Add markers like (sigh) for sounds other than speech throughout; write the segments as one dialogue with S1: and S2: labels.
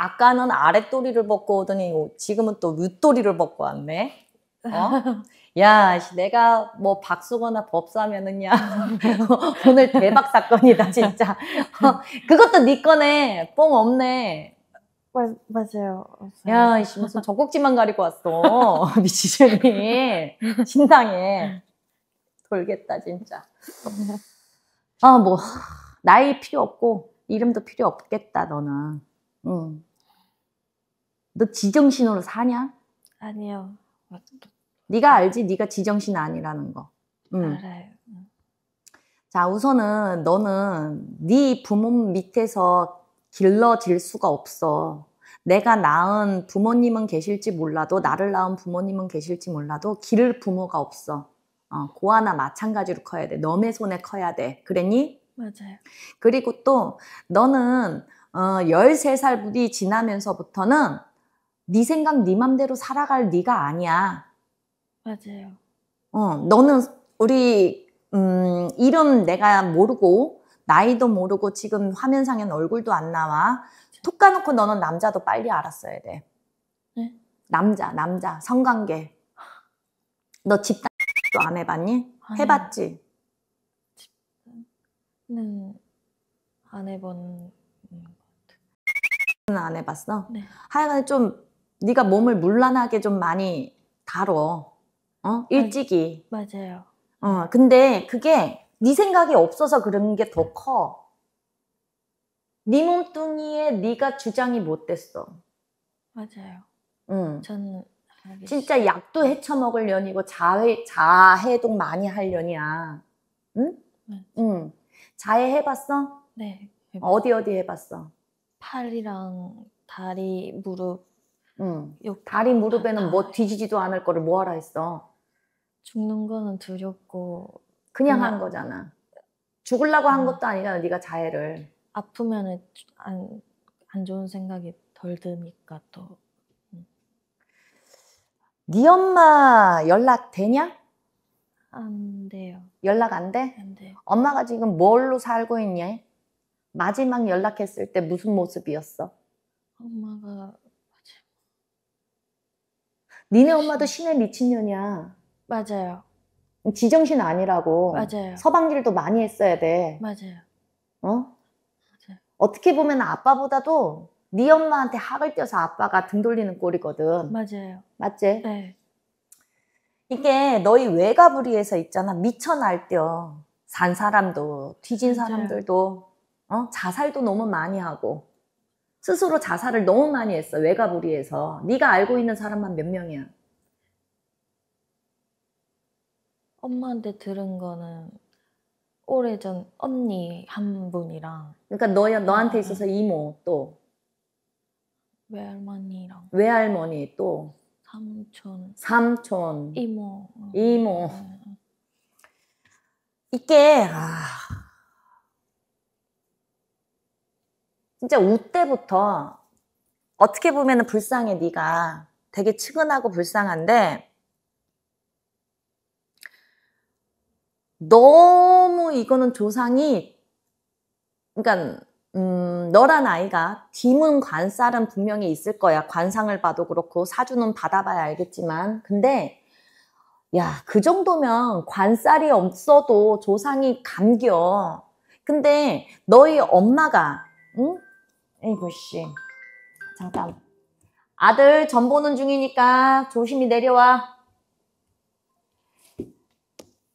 S1: 아까는 아랫도리를 벗고 오더니 지금은 또 윗도리를 벗고 왔네. 어? 야, 내가 뭐 박수거나 법사면은 야 (laughs) 오늘 대박 사건이다 진짜. 어, 그것도 네 거네. 뽕 없네.
S2: 마, 맞아요.
S1: 야, 씨, 무슨 젖꼭지만 가리고 왔어. (laughs) 미치겠니? 신상에 돌겠다 진짜. 아, 뭐 나이 필요 없고 이름도 필요 없겠다 너는. 너 지정신으로 사냐? 아니요. 네가 알지? 네가 지정신 아니라는 거. 응. 알아요. 자, 우선은 너는 네 부모 밑에서 길러질 수가 없어. 내가 낳은 부모님은 계실지 몰라도 나를 낳은 부모님은 계실지 몰라도 기를 부모가 없어. 어, 고아나 마찬가지로 커야 돼. 너의 손에 커야 돼. 그랬니? 맞아요. 그리고 또 너는 어, 13살이 지나면서부터는 네 생각 네 맘대로 살아갈 네가 아니야. 맞아요. 어, 너는 우리 음, 이름 내가 모르고 나이도 모르고 지금 화면상엔 얼굴도 안 나와. 톡 까놓고 너는 남자도 빨리 알았어야 돼. 네? 남자, 남자, 성관계. 너 집단도 안 해봤니? 아니요. 해봤지? 집단은 안 해본 것 같아. 안 해봤어? 네. 하여간좀 네가 몸을 물란하게 좀 많이 다뤄. 어? 아, 일찍이. 아니, 맞아요. 어, 근데 그게 네 생각이 없어서 그런 게 더 커. 네 몸뚱이에 네가 주장이 못 됐어. 맞아요. 응. 저는 알겠어요. 진짜 약도 헤쳐 먹을 년이고 자해 자해동 많이 할 년이야. 응? 맞 응. 자해 해봤어? 네. 해봤어 어디 어디 해봤어?
S2: 팔이랑 다리, 무릎 응. 다리 무릎에는 뭐 뒤지지도
S1: 않을 거를 뭐하라 했어.
S2: 죽는 거는 두렵고 그냥, 그냥 한 거잖아.
S1: 죽으려고한 것도 아니잖아. 네가 자해를. 아프면은 안, 안 좋은 생각이 덜 드니까 또. 네 엄마 연락 되냐?
S2: 안 돼요.
S1: 연락 안 돼? 안 돼. 엄마가 지금 뭘로 살고 있냐? 마지막 연락했을 때 무슨 모습이었어?
S2: 엄마가
S1: 니네 엄마도 신에 미친년이야. 맞아요. 지정신 아니라고. 맞아요. 서방질도 많이 했어야 돼. 맞아요. 어? 맞아요. 어떻게 보면 아빠보다도 네 엄마한테 학을 떼서 아빠가 등 돌리는 꼴이거든. 맞아요. 맞지? 네. 이게 너희 외가부리에서 있잖아. 미쳐 날뛰어. 산 사람도, 뒤진 사람들도, 어? 자살도 너무 많이 하고. 스스로 자살을 너무 많이 했어. 외가부리에서. 네가 알고 있는 사람만 몇 명이야.
S2: 엄마한테 들은 거는 오래전 언니 한 분이랑
S1: 그러니까 너야 너한테 아. 있어서 이모 또
S2: 외할머니랑
S1: 외할머니 또 삼촌 삼촌 이모 이모 음. 이게 아 진짜 우 때부터 어떻게 보면 불쌍해 네가 되게 측은하고 불쌍한데 너무 이거는 조상이 그러니까 음, 너란 아이가 뒤문 관살은 분명히 있을 거야. 관상을 봐도 그렇고 사주는 받아봐야 알겠지만 근데 야그 정도면 관살이 없어도 조상이 감겨. 근데 너희 엄마가 응? 에이구씨 잠깐 아들 전 보는 중이니까 조심히 내려와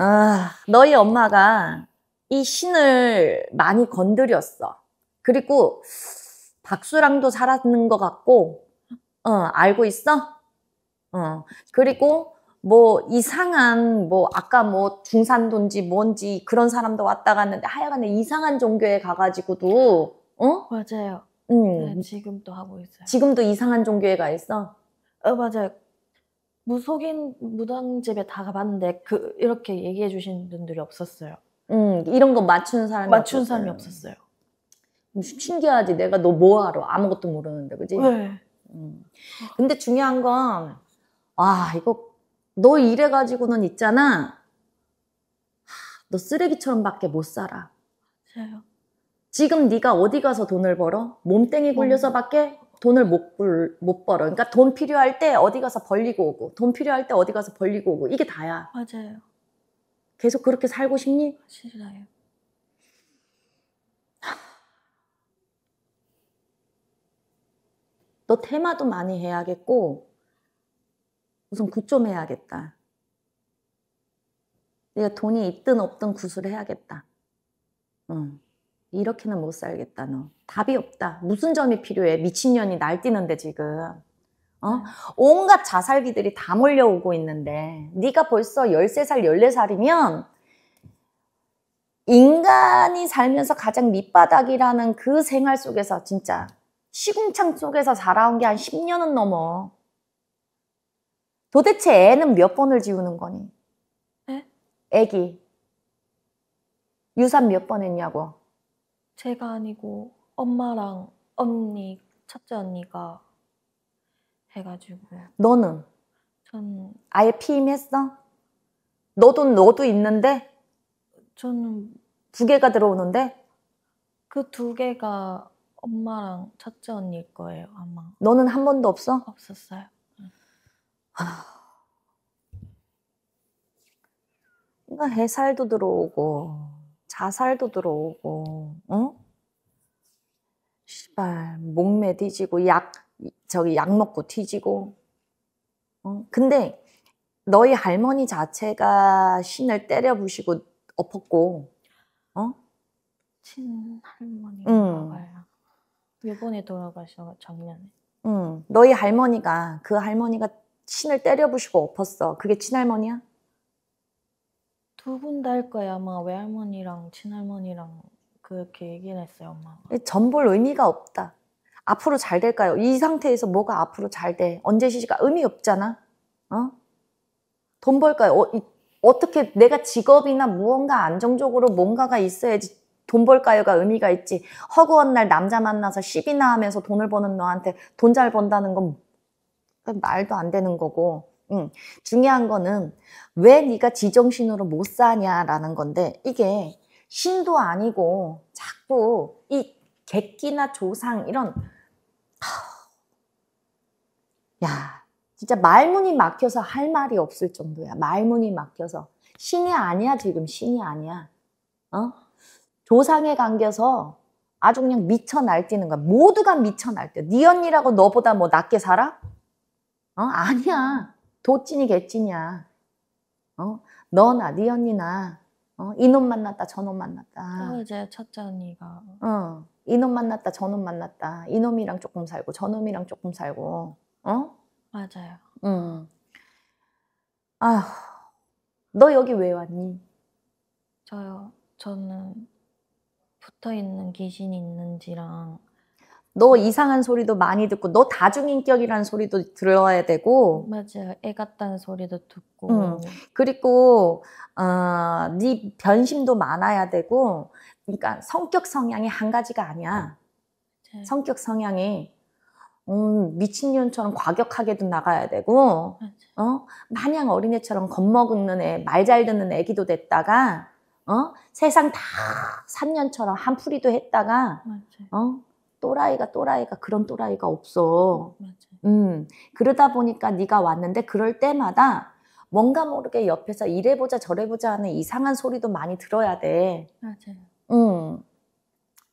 S1: 아, 너희 엄마가 이 신을 많이 건드렸어. 그리고 박수랑도 살았는 것 같고, 어, 알고 있어? 어, 그리고 뭐 이상한 뭐 아까 뭐 중산도인지 뭔지 그런 사람도 왔다 갔는데 하여간에 이상한 종교에 가가지고도 어? 맞아요.
S2: 음. 네, 지금도 하고 있어요. 지금도
S1: 이상한 종교에 가 있어? 어, 맞아요.
S2: 무속인 무당 집에 다 가봤는데 그 이렇게 얘기해 주신 분들이 없었어요.
S1: 음, 이런 거 맞춘
S2: 사람이 맞춘 사람이 없었어요. 음, 신기하지. 내가
S1: 너뭐 하러 아무것도 모르는데, 그지? 네. 음. 근데 중요한 건, 아, 이거, 너 이래가지고는 있잖아. 너 쓰레기처럼밖에 못 살아. 맞아요. 지금 네가 어디 가서 돈을 벌어? 몸땡이 어. 굴려서밖에 돈을 못, 불, 못 벌어. 그러니까 돈 필요할 때 어디 가서 벌리고 오고, 돈 필요할 때 어디 가서 벌리고 오고, 이게 다야. 맞아요. 계속 그렇게 살고 싶니? 싫어요. 너 테마도 많이 해야겠고, 우선 굿좀 해야겠다. 내가 돈이 있든 없든 구슬해야겠다. 응. 이렇게는 못 살겠다 너 답이 없다 무슨 점이 필요해 미친년이 날뛰는데 지금 어? 네. 온갖 자살기들이 다 몰려오고 있는데 네가 벌써 13살 14살이면 인간이 살면서 가장 밑바닥이라는 그 생활 속에서 진짜 시궁창 속에서 자라온 게 한 10년은 넘어 도대체 애는 몇 번을 지우는 거니? 네? 애기 유산 몇 번 했냐고
S2: 제가 아니고 엄마랑 언니, 첫째 언니가 해가지고. 너는? 전
S1: 아예 피임했어? 너도 너도 있는데?
S2: 저는 두 개가 들어오는데? 그 두 개가 엄마랑 첫째 언니일 거예요, 아마.
S1: 너는 한 번도 없어? 없었어요. 응. 그러니까 해살도 들어오고 자살도 들어오고 어? 씨발 목매 뒤지고 약 저기 약 먹고 뒤지고. 어? 근데 너희 할머니 자체가 신을 때려 부시고 엎었고. 어?
S2: 친할머니가 음. 일에 돌아가셔 작년에.
S1: 응. 너희 할머니가 그 할머니가 신을 때려 부시고 엎었어. 그게 친할머니야?
S2: 두 분 다 할 거야 아마 외할머니랑 친할머니랑 그렇게 얘기를 했어요, 엄마가.
S1: 전볼 의미가 없다. 앞으로 잘 될까요? 이 상태에서 뭐가 앞으로 잘 돼? 언제 시집가? 의미 없잖아. 어? 돈 벌까요? 어, 이, 어떻게 내가 직업이나 무언가 안정적으로 뭔가가 있어야지 돈 벌까요가 의미가 있지. 허구한 날 남자 만나서 시비나 하면서 돈을 버는 너한테 돈 잘 번다는 건 말도 안 되는 거고. 응. 중요한 거는 왜 네가 지정신으로 못 사냐라는 건데 이게 신도 아니고 자꾸 이 객기나 조상 이런 야 진짜 말문이 막혀서 할 말이 없을 정도야 말문이 막혀서 신이 아니야 지금 신이 아니야 어 조상에 감겨서 아주 그냥 미쳐 날뛰는 거야 모두가 미쳐 날뛰어 네 언니라고 너보다 뭐 낮게 살아 어 아니야 도찐이 개찐이야 어 너나 네 언니나 어, 이놈 만났다, 저놈 만났다. 어,
S2: 이제 첫째 언니가.
S1: 어, 이놈 만났다, 저놈 만났다. 이놈이랑 조금 살고, 저놈이랑 조금 살고. 어? 맞아요. 응.
S2: 아너 여기 왜 왔니? 저요. 저는 붙어 있는 귀신이 있는지랑
S1: 너 이상한 소리도 많이 듣고 너 다중인격이라는 소리도 들어야 되고
S2: 맞아요 애 같다는 소리도 듣고 음.
S1: 그리고 어, 네 변심도 많아야 되고 그러니까 성격 성향이 한 가지가 아니야 맞 네. 성격 성향이 음, 미친년처럼 과격하게도 나가야 되고 어? 마냥 어린애처럼 겁먹는 애말 잘 듣는 애기도 됐다가 어? 세상 다 산년처럼 한풀이도 했다가 어? 또라이가 또라이가 그런 또라이가 없어. 맞아. 음 그러다 보니까 네가 왔는데 그럴 때마다 뭔가 모르게 옆에서 이래보자 저래보자 하는 이상한 소리도 많이 들어야 돼. 맞아요. 음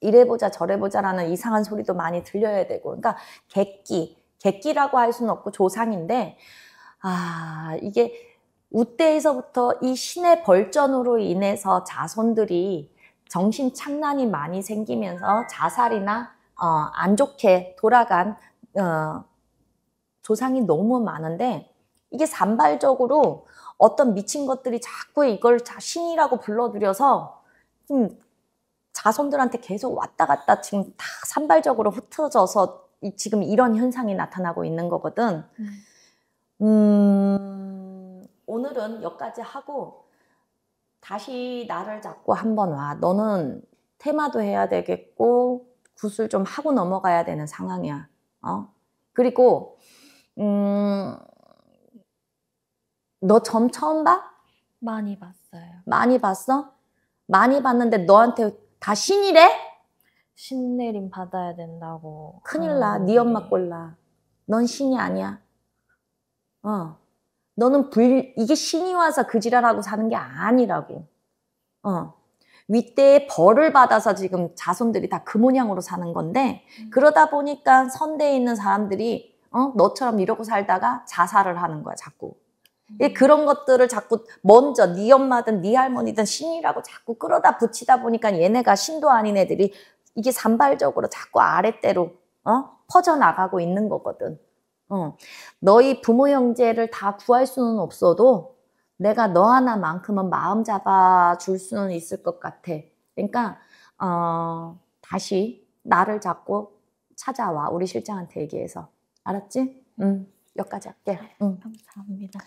S1: 이래보자 저래보자라는 이상한 소리도 많이 들려야 되고, 그러니까 객기 객기라고 할 수는 없고 조상인데 아 이게 우때에서부터 이 신의 벌전으로 인해서 자손들이 정신 착란이 많이 생기면서 자살이나 어, 안 좋게 돌아간 어, 조상이 너무 많은데 이게 산발적으로 어떤 미친 것들이 자꾸 이걸 자, 신이라고 불러들여서 좀 자손들한테 계속 왔다 갔다 지금 다 산발적으로 흩어져서 지금 이런 현상이 나타나고 있는 거거든. 음. 음, 오늘은 여기까지 하고 다시 나를 잡고 한번 와. 너는 테마도 해야 되겠고 굿을 좀 하고 넘어가야 되는 상황이야. 어? 그리고 음, 너점 처음 봐? 많이
S2: 봤어요.
S1: 많이 봤어? 많이 봤는데 너한테 다 신이래?
S2: 신내림 받아야 된다고. 큰일 나. 네
S1: 엄마 꼴라. 넌 신이 아니야. 어. 너는 불 이게 신이 와서 그 지랄하고 사는 게 아니라고. 어. 윗대에 벌을 받아서 지금 자손들이 다 그 모양으로 사는 건데 음. 그러다 보니까 선대에 있는 사람들이 어? 너처럼 이러고 살다가 자살을 하는 거야 자꾸. 음. 예, 그런 것들을 자꾸 먼저 네 엄마든 네 할머니든 신이라고 자꾸 끌어다 붙이다 보니까 얘네가 신도 아닌 애들이 이게 산발적으로 자꾸 아랫대로 어? 퍼져나가고 있는 거거든. 어. 너희 부모 형제를 다 구할 수는 없어도 내가 너 하나만큼은 마음 잡아 줄 수는 있을 것 같아. 그러니까 어, 다시 나를 잡고 찾아와 우리 실장한테 얘기해서 알았지? 응 여기까지 할게. 응. 감사합니다.